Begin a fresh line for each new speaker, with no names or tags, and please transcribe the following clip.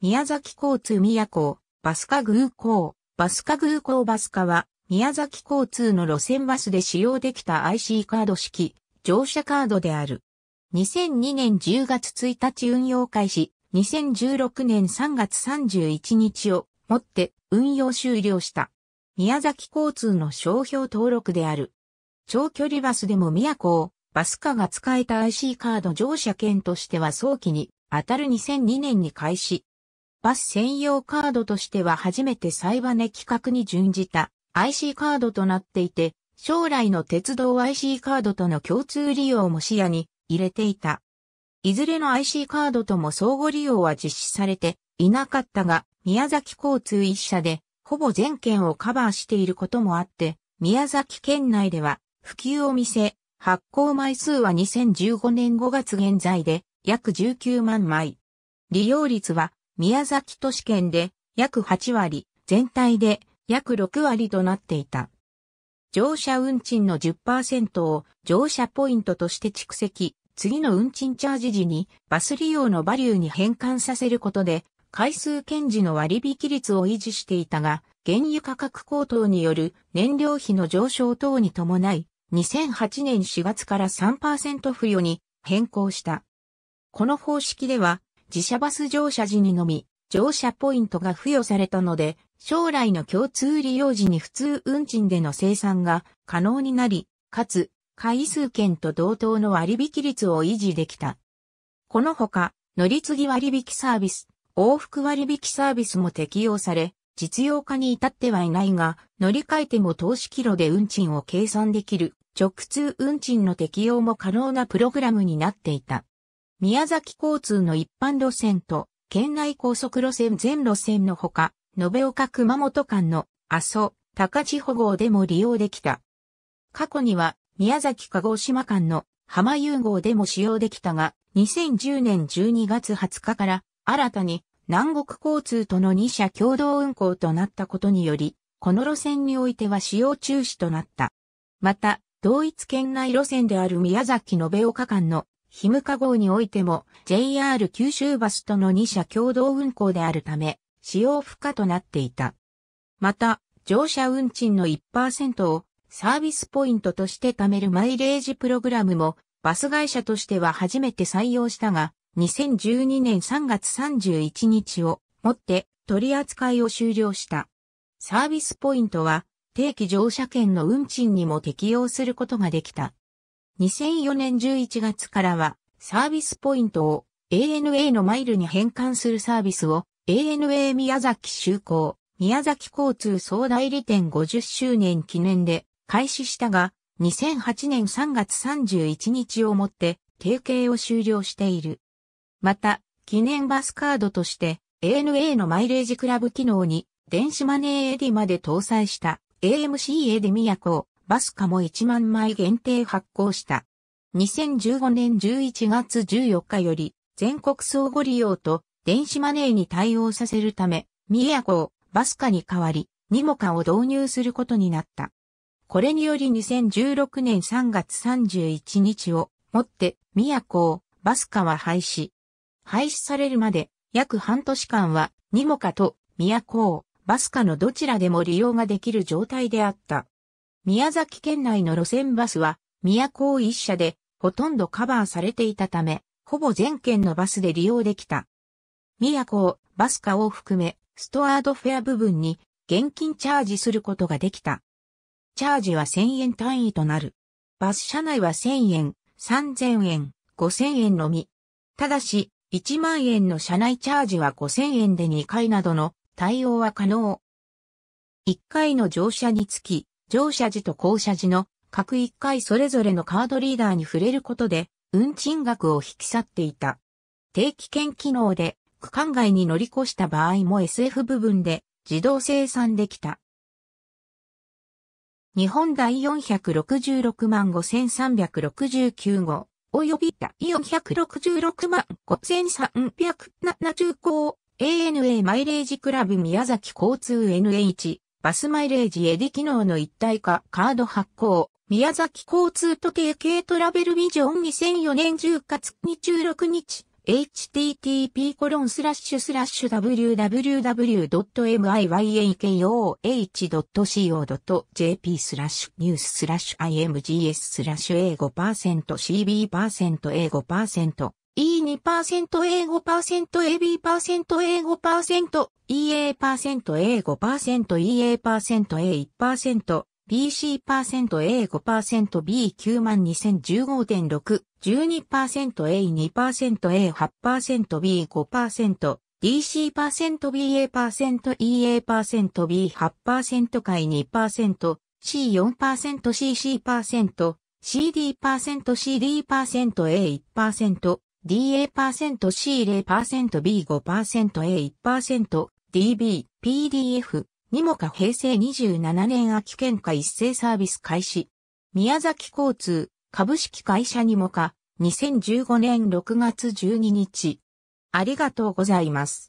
宮崎交通宮港、バスカ空港、バスカ空港バスカは、宮崎交通の路線バスで使用できた IC カード式、乗車カードである。2002年10月1日運用開始、2016年3月31日をもって運用終了した。宮崎交通の商標登録である。長距離バスでも宮を、バスカが使えた IC カード乗車券としては早期に当たる2002年に開始、バス専用カードとしては初めてサイバネ企画に準じた IC カードとなっていて、将来の鉄道 IC カードとの共通利用も視野に入れていた。いずれの IC カードとも相互利用は実施されていなかったが、宮崎交通一社でほぼ全県をカバーしていることもあって、宮崎県内では普及を見せ、発行枚数は2015年5月現在で約19万枚。利用率は宮崎都市圏で約8割、全体で約6割となっていた。乗車運賃の10%を乗車ポイントとして蓄積、次の運賃チャージ時にバス利用のバリューに変換させることで、回数検時の割引率を維持していたが、原油価格高騰による燃料費の上昇等に伴い、2008年4月から3%付与に変更した。この方式では、自社バス乗車時にのみ、乗車ポイントが付与されたので、将来の共通利用時に普通運賃での生産が可能になり、かつ、回数券と同等の割引率を維持できた。このほか、乗り継ぎ割引サービス、往復割引サービスも適用され、実用化に至ってはいないが、乗り換えても投資キロで運賃を計算できる直通運賃の適用も可能なプログラムになっていた。宮崎交通の一般路線と、県内高速路線全路線のほか、延岡熊本間の阿蘇、高千穂号でも利用できた。過去には、宮崎鹿児島間の浜遊号でも使用できたが、2010年12月20日から新たに南国交通との2社共同運行となったことにより、この路線においては使用中止となった。また、同一県内路線である宮崎延岡間のヒムカ号においても JR 九州バスとの2社共同運行であるため、使用不可となっていた。また、乗車運賃の1%をサービスポイントとして貯めるマイレージプログラムもバス会社としては初めて採用したが、2012年3月31日をもって取り扱いを終了した。サービスポイントは定期乗車券の運賃にも適用することができた。2004年11月からはサービスポイントを ANA のマイルに変換するサービスを ANA 宮崎就航、宮崎交通総代理店50周年記念で開始したが、2008年3月31日をもって提携を終了している。また、記念バスカードとして ANA のマイレージクラブ機能に電子マネーエディまで搭載した AMC エディ宮古バスカも1万枚限定発行した。2015年11月14日より、全国相互利用と電子マネーに対応させるため、ミヤコをバスカに代わり、ニモカを導入することになった。これにより2016年3月31日をもって、ミヤコをバスカは廃止。廃止されるまで約半年間は、ニモカとミヤコをバスカのどちらでも利用ができる状態であった。宮崎県内の路線バスは、宮を一社で、ほとんどカバーされていたため、ほぼ全県のバスで利用できた。宮古、バス化を含め、ストアードフェア部分に、現金チャージすることができた。チャージは1000円単位となる。バス車内は1000円、3000円、5000円のみ。ただし、1万円の車内チャージは5000円で2回などの対応は可能。1回の乗車につき乗車時と降車時の各1回それぞれのカードリーダーに触れることで、運賃額を引き去っていた。定期券機能で区間外に乗り越した場合も SF 部分で自動生産できた。日本第466万5369号、及び第466万5375 ANA マイレージクラブ宮崎交通 n h バスマイレージエディ機能の一体化、カード発行、宮崎交通時計系トラベルビジョン2004年10月26日、http コロンスラッシュスラッシュ w w w m i y a k o h c o j p スラッシュニューススラッシュ imgs スラッシュ a5%cb% a5% E2% a 5 %AB% 英語 %EA% 英語 %EA%A1% BC% A 5% B 9万2015.6 12% A 2% A 8% B 5% DC% BA% EA% B 8%回2% C 4% CC% CD% CD% A 1% DA%C0%B5%A1%、DB、PDF、にもか平成27年秋喧嘩一斉サービス開始。宮崎交通株式会社にもか2015年6月12日。ありがとうございます。